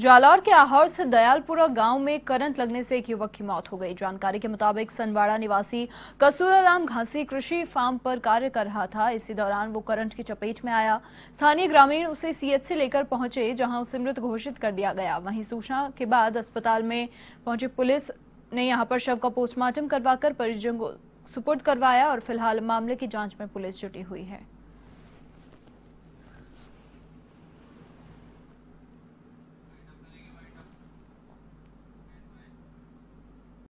जालौर के आहौर से दयालपुरा गांव में करंट लगने से एक युवक की मौत हो गई जानकारी के मुताबिक सनवाड़ा निवासी कसूराराम घासी कृषि फार्म पर कार्य कर रहा था इसी दौरान वो करंट की चपेट में आया स्थानीय ग्रामीण उसे सीएचसी लेकर पहुंचे जहां उसे मृत घोषित कर दिया गया वहीं सूचना के बाद अस्पताल में पहुंचे पुलिस ने यहां पर शव का पोस्टमार्टम करवाकर परिजन को सुपुर्द करवाया और फिलहाल मामले की जांच में पुलिस जुटी हुई है